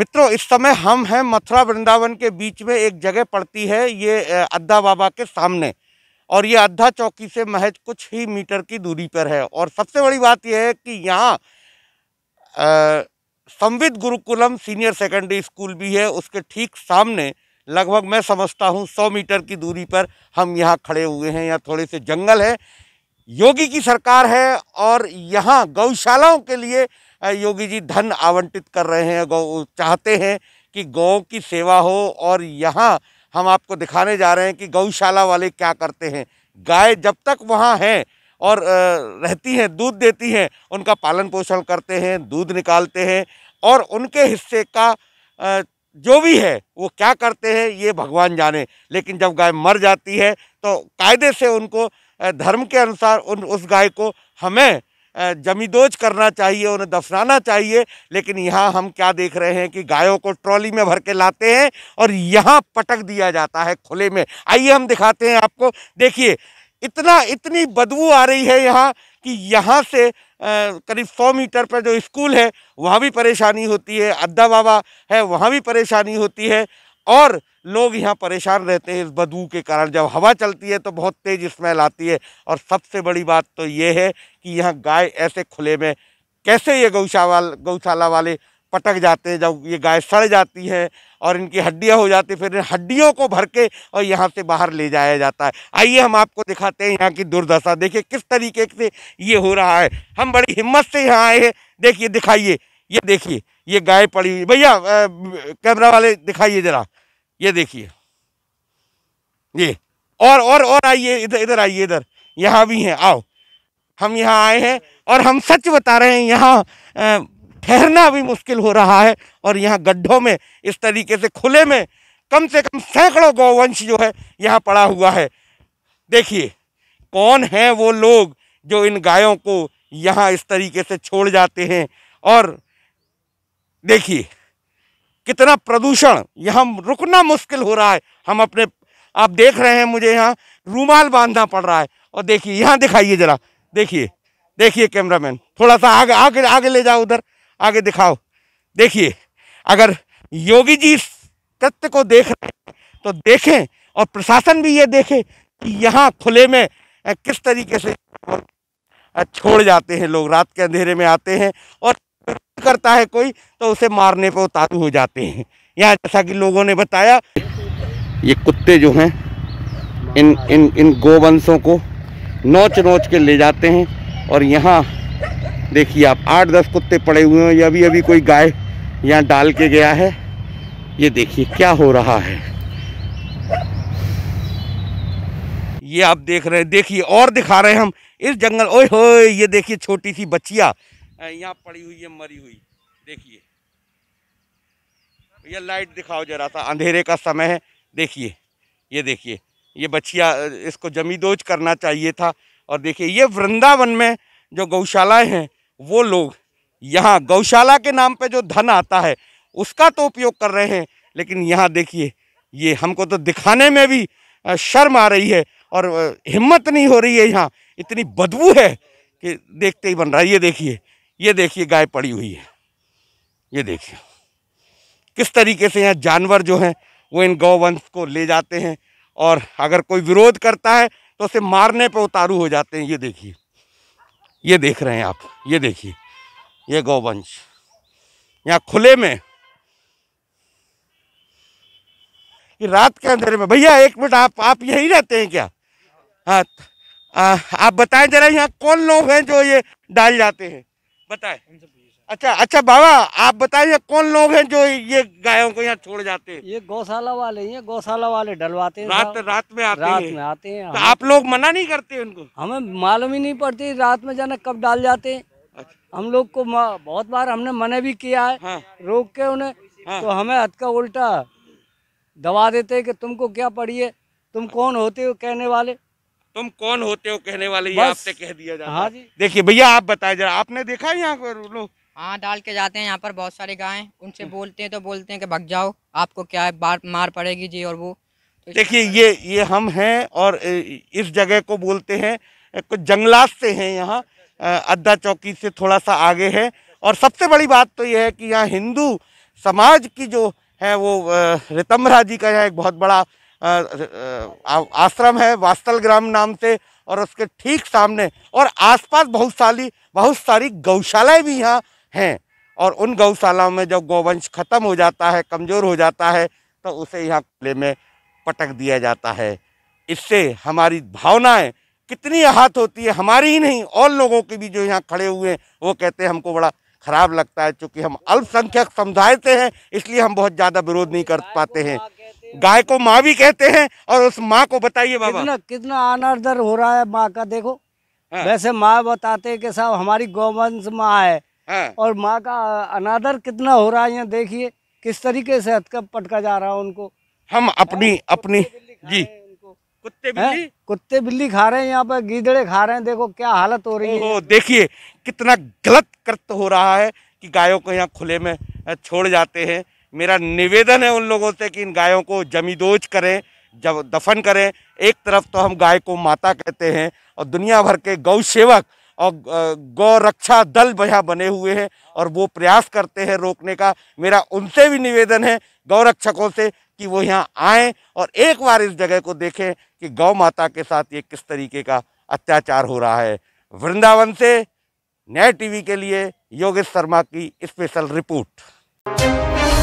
मित्रों इस समय हम हैं मथुरा वृंदावन के बीच में एक जगह पड़ती है ये अद्धा बाबा के सामने और ये अद्धा चौकी से महज कुछ ही मीटर की दूरी पर है और सबसे बड़ी बात यह है कि यहाँ Samvid Gurukulam senior secondary school भी है उसके ठीक सामने लगभग मैं समझता हूँ सौ मीटर की दूरी पर हम यहाँ खड़े हुए हैं यहाँ थोड़े से जंगल है योगी की सरकार है और यहाँ गौशालाओं के लिए योगी जी धन आवंटित कर रहे हैं गौ चाहते हैं कि गौ की सेवा हो और यहाँ हम आपको दिखाने जा रहे हैं कि गौशाला वाले क्या करते हैं गाय जब तक वहाँ हैं और रहती हैं दूध देती हैं उनका पालन पोषण करते हैं दूध निकालते हैं और उनके हिस्से का जो भी है वो क्या करते हैं ये भगवान जाने लेकिन जब गाय मर जाती है तो कायदे से उनको धर्म के अनुसार उन उस गाय को हमें जमीदोज करना चाहिए उन्हें दफनाना चाहिए लेकिन यहाँ हम क्या देख रहे हैं कि गायों को ट्रॉली में भर के लाते हैं और यहाँ पटक दिया जाता है खुले में आइए हम दिखाते हैं आपको देखिए इतना इतनी बदबू आ रही है यहाँ कि यहाँ से करीब सौ मीटर पर जो स्कूल है वहाँ भी परेशानी होती है अद्दा बाबा है वहाँ भी परेशानी होती है और लोग यहाँ परेशान रहते हैं इस बदबू के कारण जब हवा चलती है तो बहुत तेज़ स्मेल आती है और सबसे बड़ी बात तो ये है कि यहाँ गाय ऐसे खुले में कैसे ये गौशावाल गौशाला वाले पटक जाते हैं जब ये गाय सड़ जाती है और इनकी हड्डियाँ हो जाती फिर हड्डियों को भर के और यहाँ से बाहर ले जाया जाता है आइए हम आपको दिखाते हैं यहाँ की दुर्दशा देखिए किस तरीके से ये हो रहा है हम बड़ी हिम्मत से यहाँ आए हैं देखिए दिखाइए ये देखिए ये गाय पड़ी हुई भैया कैमरा वाले दिखाइए जरा ये देखिए ये और और और आइए इधर इधर आइए इधर यहाँ भी हैं आओ हम यहाँ आए हैं और हम सच बता रहे हैं यहाँ ठहरना भी मुश्किल हो रहा है और यहाँ गड्ढों में इस तरीके से खुले में कम से कम सैकड़ों गौवंश जो है यहाँ पड़ा हुआ है देखिए कौन है वो लोग जो इन गायों को यहाँ इस तरीके से छोड़ जाते हैं और देखिए कितना प्रदूषण यहाँ रुकना मुश्किल हो रहा है हम अपने आप देख रहे हैं मुझे यहाँ रूमाल बांधना पड़ रहा है और देखिए यहाँ दिखाइए जरा देखिए देखिए कैमरामैन थोड़ा सा आगे आगे आगे ले जाओ उधर आगे दिखाओ देखिए अगर योगी जी इस तथ्य को देख रहे हैं तो देखें और प्रशासन भी ये देखे कि यहाँ खुले में किस तरीके से छोड़ जाते हैं लोग रात के अंधेरे में आते हैं और करता है कोई तो उसे मारने पर उतारू हो जाते हैं यहाँ जैसा कि लोगों ने बताया ये कुत्ते जो हैं इन इन इन गोवंशों को नोच नोच के ले जाते हैं और यहाँ देखिए आप आठ दस कुत्ते पड़े हुए हैं ये अभी अभी कोई गाय यहाँ डाल के गया है ये देखिए क्या हो रहा है ये आप देख रहे हैं देखिए और दिखा रहे हैं हम इस जंगल ओए हो ये देखिए छोटी सी बच्चिया यहाँ पड़ी हुई है मरी हुई देखिए ये लाइट दिखाओ जरा सा अंधेरे का समय है देखिए ये देखिए ये बच्चिया इसको जमीदोज करना चाहिए था और देखिए ये वृंदावन में जो गौशालाएं हैं वो लोग यहाँ गौशाला के नाम पे जो धन आता है उसका तो उपयोग कर रहे हैं लेकिन यहाँ देखिए ये हमको तो दिखाने में भी शर्म आ रही है और हिम्मत नहीं हो रही है यहाँ इतनी बदबू है कि देखते ही बन रहा है ये देखिए ये देखिए गाय पड़ी हुई है ये देखिए किस तरीके से यहाँ जानवर जो हैं वो इन गौवंश को ले जाते हैं और अगर कोई विरोध करता है तो उसे मारने पर उतारू हो जाते हैं ये देखिए ये देख रहे हैं आप ये देखिए ये गौवंश यहाँ खुले में कि रात के अंधेरे में भैया एक मिनट आप आप यही रहते हैं क्या हाँ आप बताएं जरा यहाँ कौन लोग हैं जो ये डाल जाते हैं पता है अच्छा अच्छा बाबा आप बताइए कौन लोग हैं जो ये गायों को यहाँ छोड़ जाते हैं ये गौशाला वाले हैं गौशाला वाले डलवाते हैं रात रात में आते रात हैं, में आते हैं तो हाँ। आप लोग मना नहीं करते उनको हमें मालूम ही नहीं पड़ती रात में जाना कब डाल जाते हैं अच्छा। हम लोग को बहुत बार हमने मना भी किया है हाँ। रोक के उन्हें हाँ। तो हमें का उल्टा दबा देते है की तुमको क्या पड़िए तुम कौन होते हो कहने वाले तुम कौन होते हो कहने वाले ये आपसे कह दिया जाता हाँ देखिए भैया आप बताए जरा आपने देखा यहाँ पर लोग हाँ डाल के जाते हैं यहाँ पर बहुत सारे गाय उनसे हम्म। बोलते हैं तो बोलते हैं कि भग जाओ आपको क्या है बार मार पड़ेगी जी और वो तो देखिए ये ये हम हैं और इस जगह को बोलते हैं कुछ जंगलात से हैं यहाँ अद्दा चौकी से थोड़ा सा आगे है और सबसे बड़ी बात तो ये है कि यहाँ हिंदू समाज की जो है वो रितम्भरा जी का यहाँ एक बहुत बड़ा आश्रम है वास्तल ग्राम नाम से और उसके ठीक सामने और आसपास बहुत सारी बहुत सारी गौशालाएं भी यहाँ हैं और उन गौशालाओं में जब गौवंश खत्म हो जाता है कमज़ोर हो जाता है तो उसे यहाँ किले में पटक दिया जाता है इससे हमारी भावनाएं कितनी आहत होती है हमारी ही नहीं और लोगों की भी जो यहाँ खड़े हुए हैं वो कहते हैं हमको बड़ा ख़राब लगता है क्योंकि हम अल्पसंख्यक समुदाय से हैं इसलिए हम बहुत ज़्यादा विरोध नहीं कर पाते हैं गाय को माँ भी कहते हैं और उस माँ को बताइए बाबा कितना कितना आनादर हो रहा है माँ का देखो हाँ। वैसे माँ बताते कि साहब हमारी गौवंश माँ है हाँ। और माँ का अनादर कितना हो रहा है यहाँ देखिए किस तरीके से हथका पटका जा रहा है उनको हम अपनी अपनी जी कुत्ते बिल्ली कुत्ते बिल्ली खा रहे हैं यहाँ पर गीदड़े खा रहे हैं देखो क्या हालत हो रही है देखिए कितना गलत कृत्य हो रहा है कि गायों को यहाँ खुले में छोड़ जाते हैं मेरा निवेदन है उन लोगों से कि इन गायों को जमीदोज करें जब दफन करें एक तरफ तो हम गाय को माता कहते हैं और दुनिया भर के गौ सेवक और गौ रक्षा दल यहाँ बने हुए हैं और वो प्रयास करते हैं रोकने का मेरा उनसे भी निवेदन है गौ रक्षकों से कि वो यहाँ आएँ और एक बार इस जगह को देखें कि गौ माता के साथ ये किस तरीके का अत्याचार हो रहा है वृंदावन से नए टीवी के लिए योगेश शर्मा की स्पेशल रिपोर्ट